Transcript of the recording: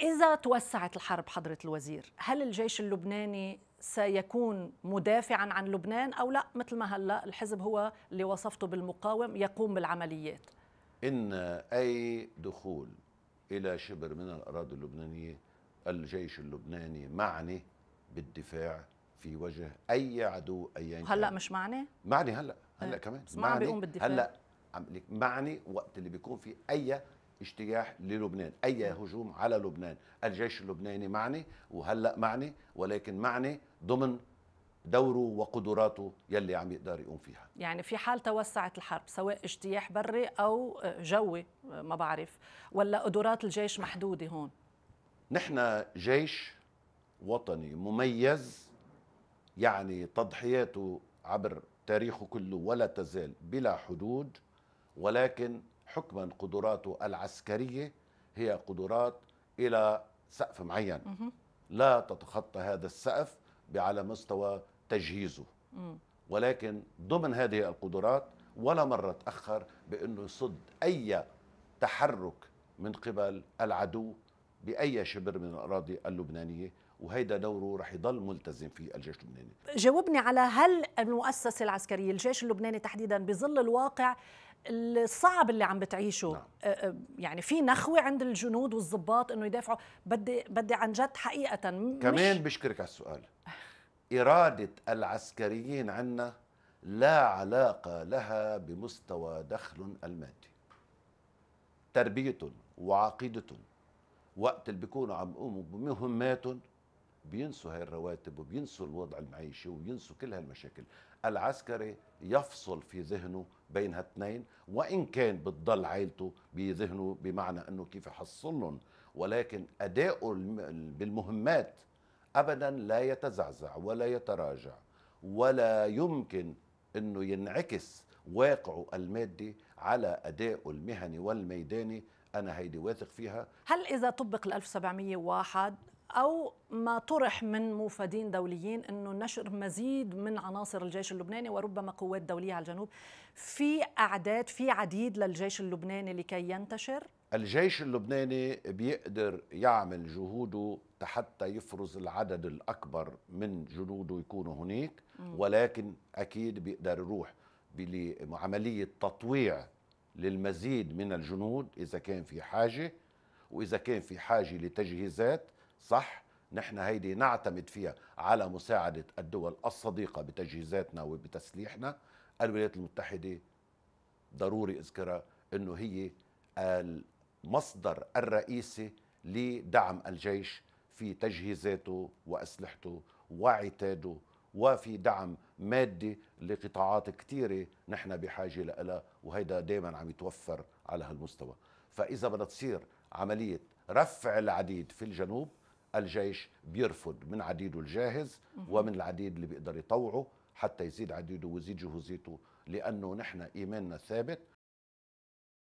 إذا توسعت الحرب حضرة الوزير هل الجيش اللبناني سيكون مدافعا عن لبنان أو لا مثل ما هلأ الحزب هو اللي وصفته بالمقاوم يقوم بالعمليات إن أي دخول إلى شبر من الأراضي اللبنانية الجيش اللبناني معني بالدفاع في وجه أي عدو أيا كان هلأ مش معني؟ معني هلأ هلأ إيه. كمان ما معني بيقوم بالدفاع هلأ معني وقت اللي بيكون في أي اجتياح للبنان اي هجوم على لبنان الجيش اللبناني معني وهلا معني ولكن معني ضمن دوره وقدراته يلي عم يقدر يقوم فيها يعني في حال توسعت الحرب سواء اجتياح بري او جوي ما بعرف ولا قدرات الجيش محدوده هون نحن جيش وطني مميز يعني تضحياته عبر تاريخه كله ولا تزال بلا حدود ولكن حكما قدراته العسكريه هي قدرات الى سقف معين لا تتخطى هذا السقف على مستوى تجهيزه ولكن ضمن هذه القدرات ولا مره تاخر بانه يصد اي تحرك من قبل العدو باي شبر من الاراضي اللبنانيه وهيدا دوره رح يضل ملتزم فيه الجيش اللبناني جاوبني على هل المؤسسة العسكرية الجيش اللبناني تحديدا بظل الواقع الصعب اللي عم بتعيشه نعم. يعني في نخوه عند الجنود والضباط انه يدافعوا بدي بدي عن جد حقيقه مش كمان بشكرك على السؤال اراده العسكريين عنا لا علاقه لها بمستوى دخل المادي تربيتهم وعقيدتهم وقت اللي بيكونوا عم يقوموا بمهماتهم بينسوا هاي الرواتب وبينسوا الوضع المعيشي وبينسوا كل هالمشاكل العسكري يفصل في ذهنه بين هالاثنين وان كان بتضل عائلته بذهنه بمعنى انه كيف يحصلهم ولكن اداؤه بالمهمات ابدا لا يتزعزع ولا يتراجع ولا يمكن انه ينعكس واقعه المادي على ادائه المهني والميداني انا هيدي واثق فيها هل اذا طبق ال 1701 أو ما طرح من موفدين دوليين أنه نشر مزيد من عناصر الجيش اللبناني وربما قوات دولية على الجنوب في أعداد في عديد للجيش اللبناني لكي ينتشر الجيش اللبناني بيقدر يعمل جهوده حتى يفرز العدد الأكبر من جنوده يكونوا هناك ولكن أكيد بيقدر يروح بعملية تطويع للمزيد من الجنود إذا كان في حاجة وإذا كان في حاجة لتجهيزات صح نحن هيدي نعتمد فيها على مساعدة الدول الصديقة بتجهيزاتنا وبتسليحنا الولايات المتحدة ضروري اذكرها انه هي المصدر الرئيسي لدعم الجيش في تجهيزاته واسلحته وعتاده وفي دعم مادي لقطاعات كثيرة نحن بحاجة لها وهيدا دائما عم يتوفر على هالمستوى فإذا بدها تصير عملية رفع العديد في الجنوب الجيش بيرفض من عديده الجاهز ومن العديد اللي بيقدر يطوعه حتى يزيد عديده ويزيد جهوزيته لانه نحن ايماننا ثابت